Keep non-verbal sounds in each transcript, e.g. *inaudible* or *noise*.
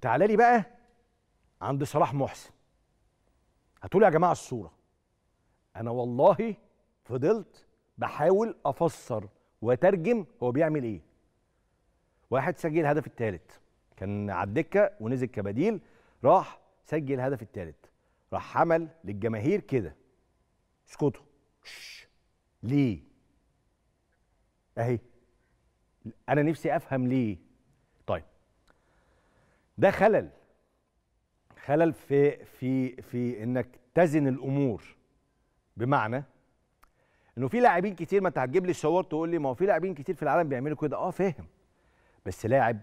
وتعالى لي بقى عند صلاح محسن هاتوا يا جماعه الصوره انا والله فضلت بحاول افسر واترجم هو بيعمل ايه واحد سجل الهدف الثالث كان على الدكه ونزل كبديل راح سجل الهدف الثالث راح عمل للجماهير كده اسكتوا ليه اهي انا نفسي افهم ليه ده خلل خلل في في في انك تزن الامور بمعنى انه في لاعبين كتير ما انت هتجيب لي الصور تقول لي ما هو في لاعبين كتير في العالم بيعملوا كده اه فاهم بس لاعب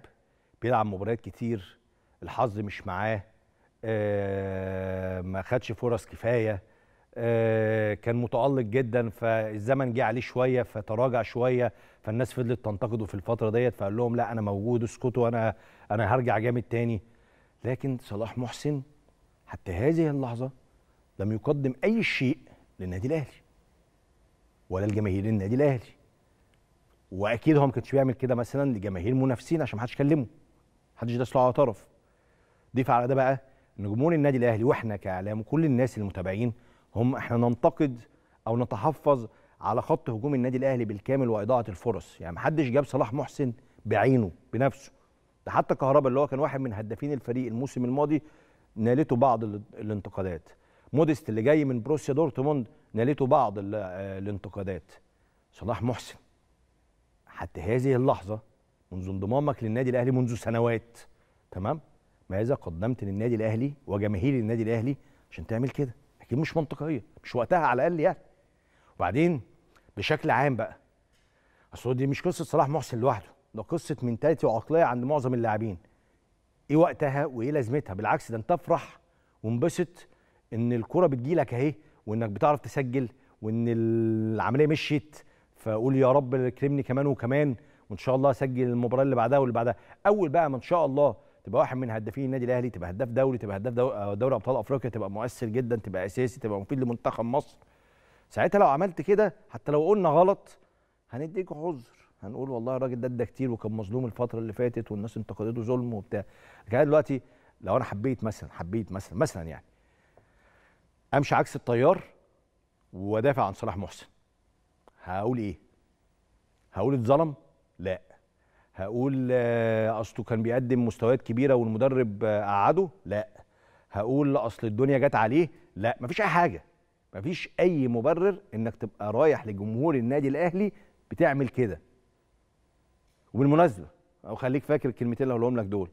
بيلعب مباريات كتير الحظ مش معاه آه ما خدش فرص كفايه آه، كان متالق جدا فالزمن جه عليه شويه فتراجع شويه فالناس فضلت تنتقده في الفتره ديت فقال لهم لا انا موجود اسكتوا انا انا هرجع جامد تاني لكن صلاح محسن حتى هذه اللحظه لم يقدم اي شيء للنادي الاهلي ولا لجماهير النادي الاهلي واكيد هو ما كانش بيعمل كده مثلا لجماهير منافسين عشان ما حدش كلمه حدش داس له على طرف ضيف على ده بقى ان جمهور النادي الاهلي واحنا كاعلام وكل الناس المتابعين هم احنا ننتقد او نتحفظ على خط هجوم النادي الاهلي بالكامل واضاعه الفرص يعني محدش جاب صلاح محسن بعينه بنفسه ده حتى كهربا اللي هو كان واحد من هدافين الفريق الموسم الماضي نالته بعض الانتقادات موديست اللي جاي من بروسيا دورتموند نالته بعض الانتقادات صلاح محسن حتى هذه اللحظه منذ انضمامك للنادي الاهلي منذ سنوات تمام ماذا قدمت للنادي الاهلي وجماهير النادي الاهلي عشان تعمل كده اكيد مش منطقيه مش وقتها على الاقل يعني وبعدين بشكل عام بقى اصل دي مش قصه صلاح محسن لوحده ده قصه منتاليتي وعقليه عند معظم اللاعبين ايه وقتها وايه لازمتها بالعكس ده انت افرح وانبسط ان الكره بتجيلك اهي وانك بتعرف تسجل وان العمليه مشيت فقول يا رب كرمني كمان وكمان وان شاء الله اسجل المباراه اللي بعدها واللي بعدها اول بقى ما ان شاء الله تبقى واحد من هدافين النادي الاهلي تبقى هداف دوري تبقى هداف آه، دوري ابطال افريقيا تبقى مؤثر جدا تبقى اساسي تبقى مفيد لمنتخب مصر ساعتها لو عملت كده حتى لو قلنا غلط هنديك عذر هنقول والله الراجل ده ادى كتير وكان مظلوم الفتره اللي فاتت والناس انتقدته ظلم وبتاع لكن دلوقتي لو انا حبيت مثلا حبيت مثلا مثلا يعني امشي عكس التيار وادافع عن صلاح محسن هقول ايه هقول اتظلم لا هقول آه، اصله كان بيقدم مستويات كبيره والمدرب قعده آه، لا هقول اصل الدنيا جت عليه لا مفيش اي حاجه مفيش اي مبرر انك تبقى رايح لجمهور النادي الاهلي بتعمل كده وبالمناسبه او خليك فاكر الكلمتين اللي هقولهم لك دول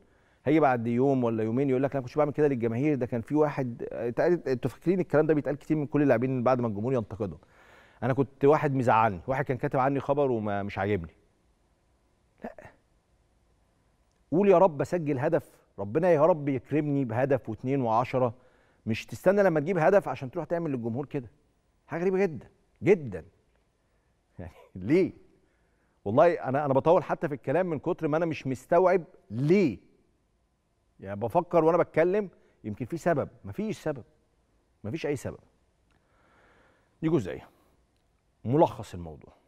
هيجي بعد يوم ولا يومين يقول لك انا ما كنتش بعمل كده للجماهير ده كان في واحد آه، انتوا فاكرين الكلام ده بيتقال كتير من كل اللاعبين بعد ما الجمهور ينتقدهم انا كنت واحد مزعلني واحد كان كاتب عني خبر ومش عاجبني لا قول يا رب اسجل هدف ربنا يا رب يكرمني بهدف واثنين وعشرة مش تستنى لما تجيب هدف عشان تروح تعمل للجمهور كده حاجه غريبه جدا جدا *laughs* يعني ليه والله انا انا بطول حتى في الكلام من كتر ما انا مش مستوعب ليه يعني بفكر وانا بتكلم يمكن في سبب مفيش سبب مفيش اي سبب دي جزئيه ملخص الموضوع